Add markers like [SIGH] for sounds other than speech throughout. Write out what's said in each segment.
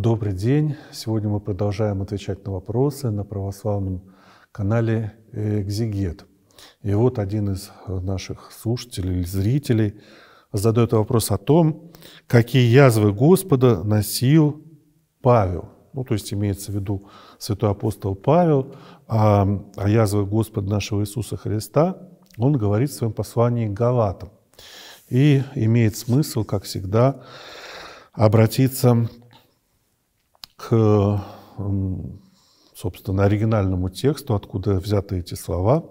Добрый день! Сегодня мы продолжаем отвечать на вопросы на православном канале «Экзигет». И вот один из э, наших слушателей или зрителей задает вопрос о том, какие язвы Господа носил Павел. Ну, то есть имеется в виду святой апостол Павел, а о а язвах Господа нашего Иисуса Христа он говорит в своем послании к Галатам. И имеет смысл, как всегда, обратиться к, эм, собственно, оригинальному тексту, откуда взяты эти слова,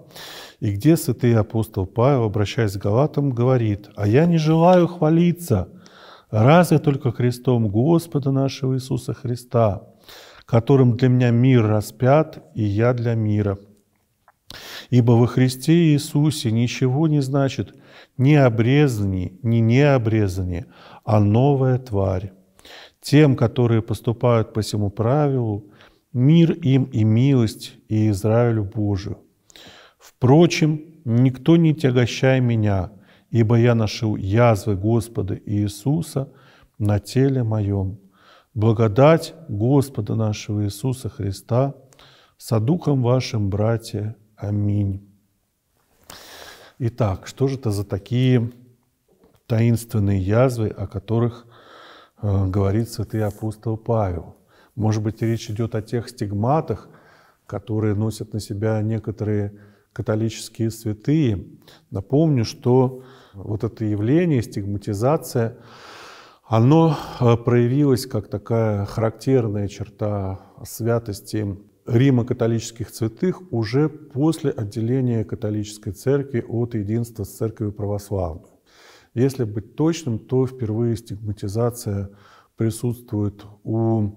и где святый апостол Павел, обращаясь к Галатам, говорит, «А я не желаю хвалиться, разве только крестом Господа нашего Иисуса Христа, которым для меня мир распят, и я для мира». Ибо во Христе Иисусе ничего не значит ни обрезание, ни необрезание, а новая тварь тем, которые поступают по всему правилу, мир им и милость, и Израилю Божию. Впрочем, никто не тягощай меня, ибо я нашел язвы Господа Иисуса на теле моем. Благодать Господа нашего Иисуса Христа со духом вашим, братья. Аминь. Итак, что же это за такие таинственные язвы, о которых Э, говорит святый апостол Павел. Может быть, речь идет о тех стигматах, которые носят на себя некоторые католические святые. Напомню, что вот это явление, стигматизация, оно э, проявилось как такая характерная черта святости Рима-католических святых уже после отделения католической церкви от единства с церковью православной. Если быть точным, то впервые стигматизация присутствует у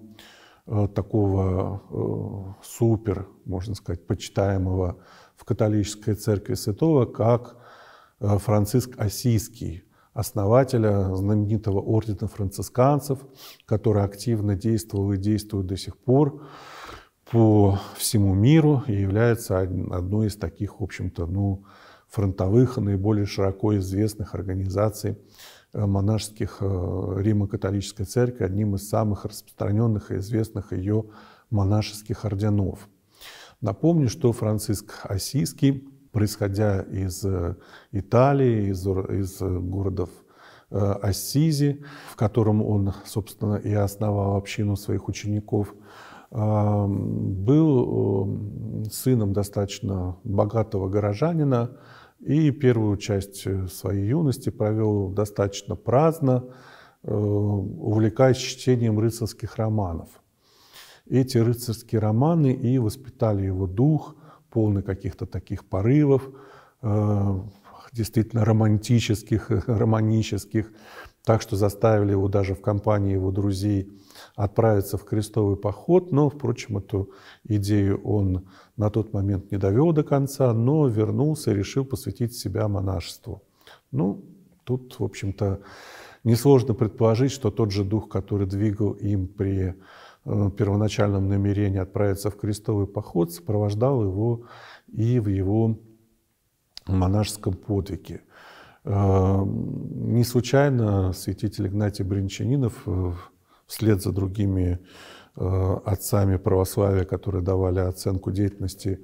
э, такого э, супер, можно сказать, почитаемого в католической церкви святого, как э, Франциск Осийский, основателя знаменитого ордена францисканцев, который активно действовал и действует до сих пор по всему миру и является одной из таких, в общем-то, ну, фронтовых, наиболее широко известных организаций э, монашеских э, Рима католической церкви, одним из самых распространенных и известных ее монашеских орденов. Напомню, что Франциск Осийский, происходя из э, Италии, из, из городов Ассизи, в котором он, собственно, и основал общину своих учеников, был сыном достаточно богатого горожанина, и первую часть э, своей юности провел достаточно праздно, э, увлекаясь чтением рыцарских романов. Эти рыцарские романы и воспитали его дух, полный каких-то таких порывов, э, действительно романтических, [LAUGHS] романических, так что заставили его даже в компании его друзей отправиться в крестовый поход, но, впрочем, эту идею он на тот момент не довел до конца, но вернулся и решил посвятить себя монашеству. Ну, тут, в общем-то, несложно предположить, что тот же дух, который двигал им при э, первоначальном намерении отправиться в крестовый поход, сопровождал его и в его монашеском подвиге. Э, не случайно святитель Игнатий Бринчанинов э, вслед за другими э, отцами православия, которые давали оценку деятельности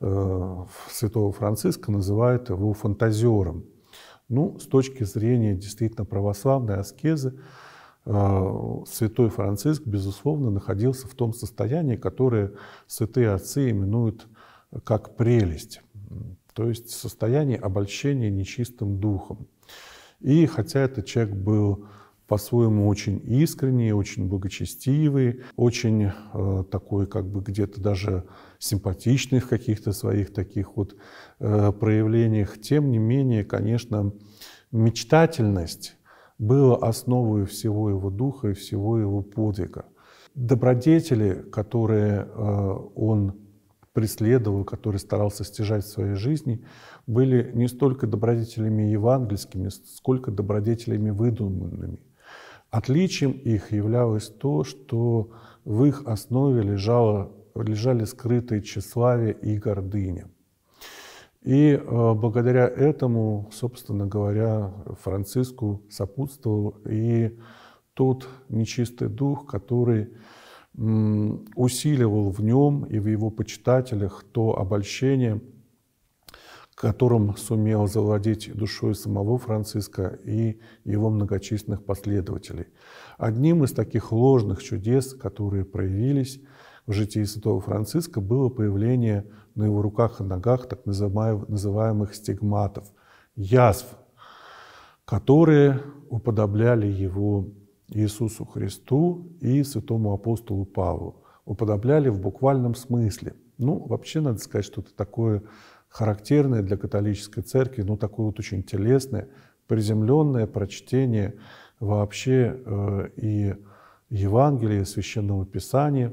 э, святого Франциска, называют его фантазером. Ну, с точки зрения действительно православной аскезы, э, святой Франциск, безусловно, находился в том состоянии, которое святые отцы именуют как прелесть, то есть состояние обольщения нечистым духом. И хотя этот человек был по-своему очень искренний, очень благочестивый, очень э, такой как бы где-то даже симпатичный в каких-то своих таких вот э, проявлениях. Тем не менее, конечно, мечтательность была основой всего его духа и всего его подвига. Добродетели, которые э, он преследовал, которые старался стяжать в своей жизни, были не столько добродетелями евангельскими, сколько добродетелями выдуманными. Отличием их являлось то, что в их основе лежало, лежали скрытые тщеславие и гордыня. И э, благодаря этому, собственно говоря, Франциску сопутствовал и тот нечистый дух, который усиливал в нем и в его почитателях то обольщение – которым сумел завладеть душой самого Франциска и его многочисленных последователей. Одним из таких ложных чудес, которые проявились в житии святого Франциска, было появление на его руках и ногах так называемых стигматов, язв, которые уподобляли его Иисусу Христу и святому апостолу Павлу. Уподобляли в буквальном смысле. Ну, вообще, надо сказать, что это такое характерное для католической церкви, ну, такое вот очень телесное, приземленное прочтение вообще э, и Евангелия, и Священного Писания,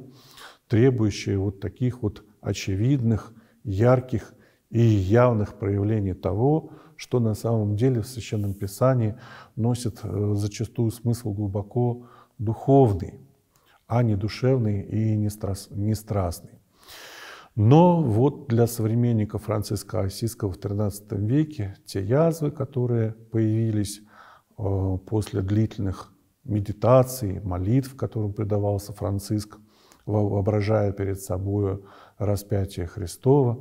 требующее вот таких вот очевидных, ярких и явных проявлений того, что на самом деле в Священном Писании носит э, зачастую смысл глубоко духовный, а не душевный и не, страст, не страстный. Но вот для современника Франциска Осиского в XIII веке те язвы, которые появились э, после длительных медитаций, молитв, которым предавался Франциск, воображая перед собой распятие Христова,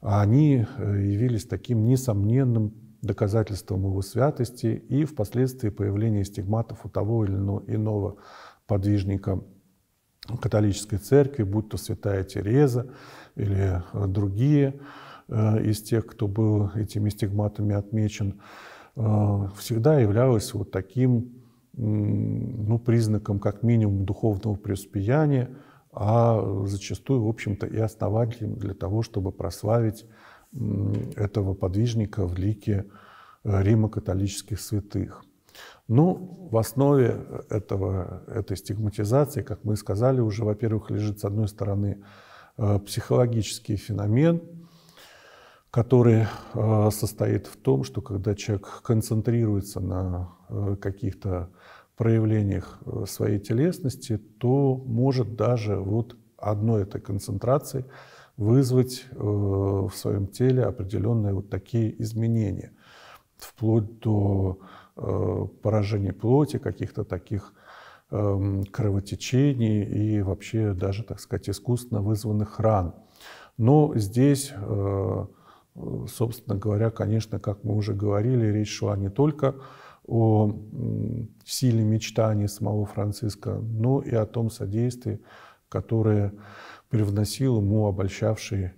они э, явились таким несомненным доказательством его святости и впоследствии появления стигматов у того или иного подвижника католической церкви, будь то святая Тереза или э, другие э, из тех, кто был этими стигматами отмечен, э, всегда являлась вот таким ну, признаком как минимум духовного преуспеяния, а зачастую, в общем-то, и основателем для того, чтобы прославить этого подвижника в лике Рима католических святых. Ну, в основе э, этого, этой стигматизации, как мы и сказали уже, во-первых, лежит, с одной стороны, э, психологический феномен, который э, состоит в том, что когда человек концентрируется на каких-то проявлениях своей телесности, то может даже вот одной этой концентрации вызвать в своем теле определенные вот такие изменения, вплоть до Э, поражений плоти, каких-то таких эм, кровотечений и вообще даже, так сказать, искусственно вызванных ран. Но здесь, э, э, собственно говоря, конечно, как мы уже говорили, речь шла не только о силе мечтаний самого Франциска, но и о том содействии, которое привносил ему обольщавший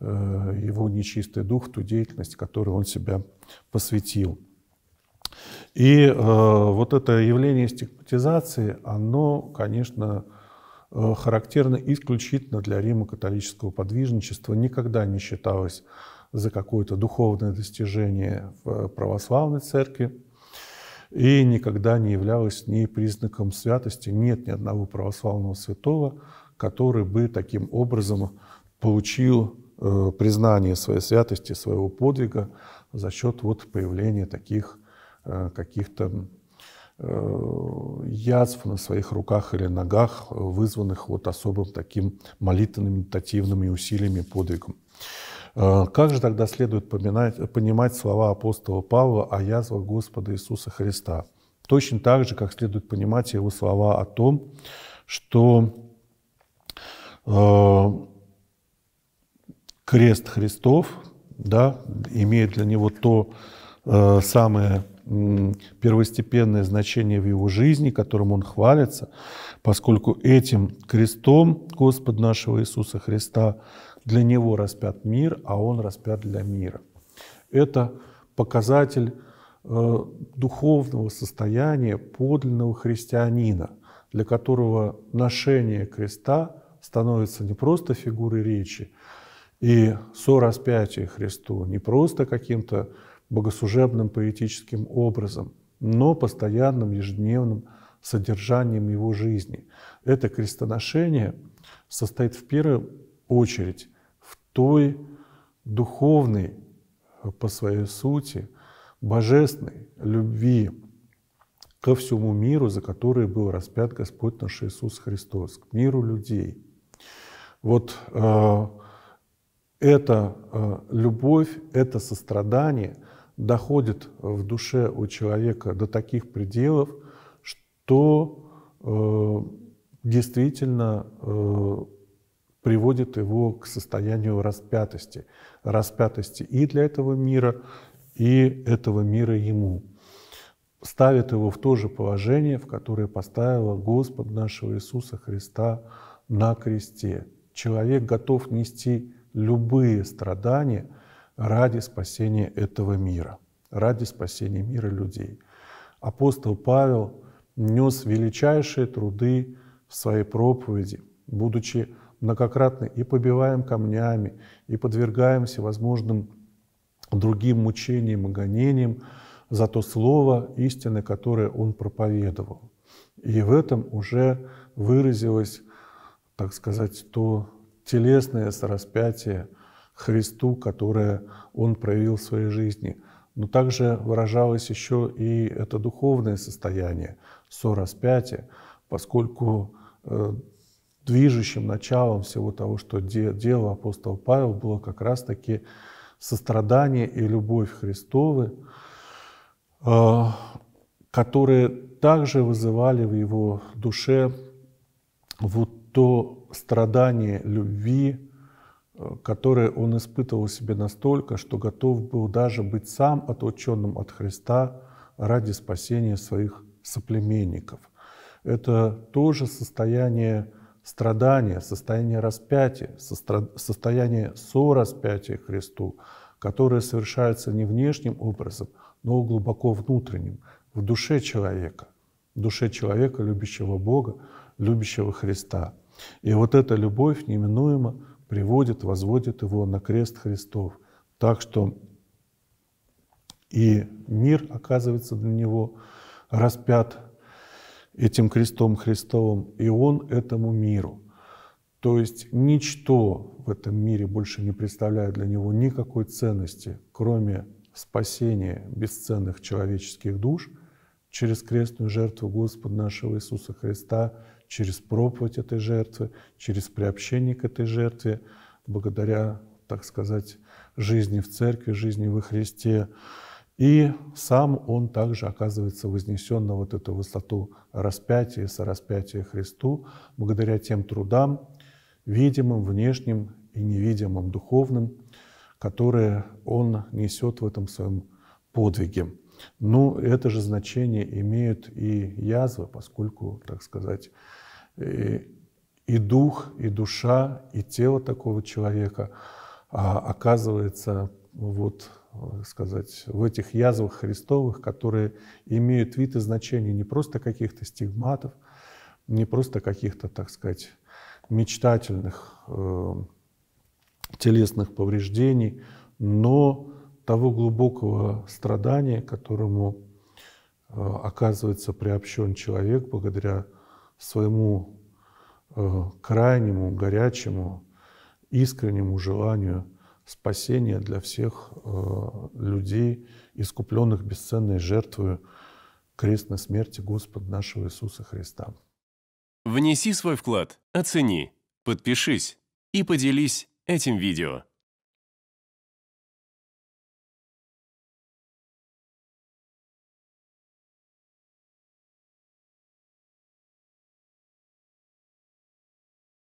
его нечистый дух ту деятельность, которой он себя посвятил. И э, вот это явление стигматизации, оно, конечно, э, характерно исключительно для Рима католического подвижничества, никогда не считалось за какое-то духовное достижение в православной церкви и никогда не являлось ни признаком святости. Нет ни одного православного святого, который бы таким образом получил э, признание своей святости, своего подвига за счет вот появления таких Э, каких-то э, язв на своих руках или ногах, э, вызванных вот особым таким молитвенным, медитативными усилиями, подвигом. Как же тогда следует поминать, понимать слова апостола Павла о язвах Господа Иисуса Христа? Точно так же, как следует понимать его слова о том, что э, крест Христов да, имеет для него то э, самое первостепенное значение в его жизни, которым он хвалится, поскольку этим крестом Господ нашего Иисуса Христа для него распят мир, а он распят для мира. Это показатель э, духовного состояния подлинного христианина, для которого ношение креста становится не просто фигурой речи, и сораспятие Христу не просто каким-то богослужебным поэтическим образом, но постоянным ежедневным содержанием его жизни. Это крестоношение состоит в первую очередь в той духовной э, по своей сути божественной любви ко всему миру, за который был распят Господь наш Иисус Христос, к миру людей. Вот э, эта э, любовь, это сострадание – доходит в душе у человека до таких пределов, что э, действительно э, приводит его к состоянию распятости, распятости и для этого мира, и этого мира ему. Ставит его в то же положение, в которое поставила Господь нашего Иисуса Христа на кресте. Человек готов нести любые страдания – ради спасения этого мира, ради спасения мира людей. Апостол Павел нес величайшие труды в своей проповеди, будучи многократно и побиваем камнями, и подвергаемся возможным другим мучениям и гонениям за то слово истины, которое он проповедовал. И в этом уже выразилось, так сказать, то телесное распятие. Христу, которое он проявил в своей жизни. Но также выражалось еще и это духовное состояние, сораспятие, поскольку э, движущим началом всего того, что делал апостол Павел, было как раз-таки сострадание и любовь Христовы, э, которые также вызывали в его душе вот то страдание любви, которое он испытывал в себе настолько, что готов был даже быть сам отлученным от Христа ради спасения своих соплеменников. Это тоже состояние страдания, состояние распятия, состояние сораспятия Христу, которое совершается не внешним образом, но глубоко внутренним, в душе человека, в душе человека, любящего Бога, любящего Христа. И вот эта любовь неминуемо приводит, возводит его на крест Христов. Так что и мир оказывается для него распят этим крестом Христовым, и он этому миру. То есть ничто в этом мире больше не представляет для него никакой ценности, кроме спасения бесценных человеческих душ через крестную жертву Господа нашего Иисуса Христа – через проповедь этой жертвы, через приобщение к этой жертве, благодаря, так сказать, жизни в церкви, жизни во Христе. И сам он также оказывается вознесен на вот эту высоту распятия, сораспятия Христу, благодаря тем трудам, видимым, внешним и невидимым, духовным, которые он несет в этом своем подвиге. Ну, это же значение имеют и язвы, поскольку, так сказать, и, э, и дух, и душа, и тело такого человека а, оказывается вот, э, сказать, в этих язвах Христовых, которые имеют вид и значение не просто каких-то стигматов, не просто каких-то, так сказать, мечтательных э, телесных повреждений, но того глубокого страдания, которому э, оказывается приобщен человек благодаря своему э, крайнему, горячему, искреннему желанию спасения для всех э, людей, искупленных бесценной жертвой крестной смерти Господа нашего Иисуса Христа. Внеси свой вклад, оцени, подпишись и поделись этим видео.